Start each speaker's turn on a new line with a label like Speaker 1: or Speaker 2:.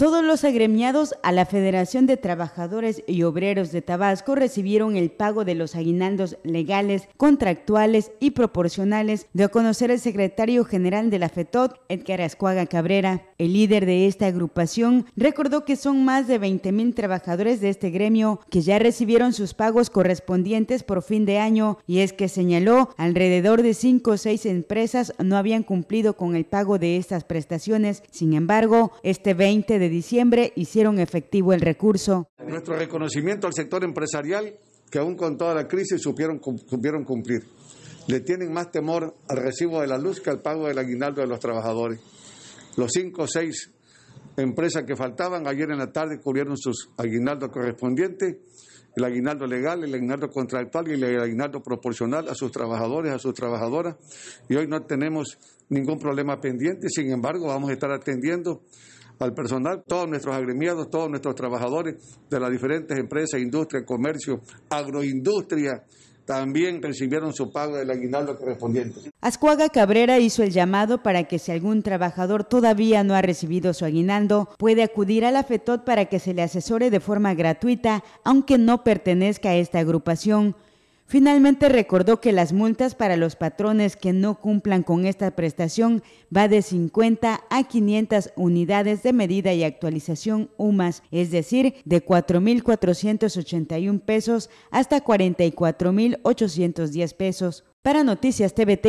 Speaker 1: Todos los agremiados a la Federación de Trabajadores y Obreros de Tabasco recibieron el pago de los aguinaldos legales, contractuales y proporcionales, de a conocer el secretario general de la FETOT, Edgar Ascuaga Cabrera. El líder de esta agrupación recordó que son más de 20 mil trabajadores de este gremio que ya recibieron sus pagos correspondientes por fin de año y es que señaló alrededor de 5 o 6 empresas no habían cumplido con el pago de estas prestaciones. Sin embargo, este 20 de diciembre hicieron efectivo el recurso.
Speaker 2: Nuestro reconocimiento al sector empresarial que aún con toda la crisis supieron, supieron cumplir. Le tienen más temor al recibo de la luz que al pago del aguinaldo de los trabajadores. Los cinco o seis empresas que faltaban ayer en la tarde cubrieron sus aguinaldos correspondientes, el aguinaldo legal, el aguinaldo contractual y el aguinaldo proporcional a sus trabajadores, a sus trabajadoras. Y hoy no tenemos ningún problema pendiente, sin embargo vamos a estar atendiendo al personal, todos nuestros agremiados, todos nuestros trabajadores de las diferentes empresas, industria, comercio, agroindustria, también recibieron su pago del aguinaldo correspondiente.
Speaker 1: Ascuaga Cabrera hizo el llamado para que si algún trabajador todavía no ha recibido su aguinaldo, puede acudir a la FETOT para que se le asesore de forma gratuita, aunque no pertenezca a esta agrupación. Finalmente recordó que las multas para los patrones que no cumplan con esta prestación va de 50 a 500 unidades de medida y actualización UMAS, es decir, de 4.481 pesos hasta 44.810 pesos. Para Noticias TVT,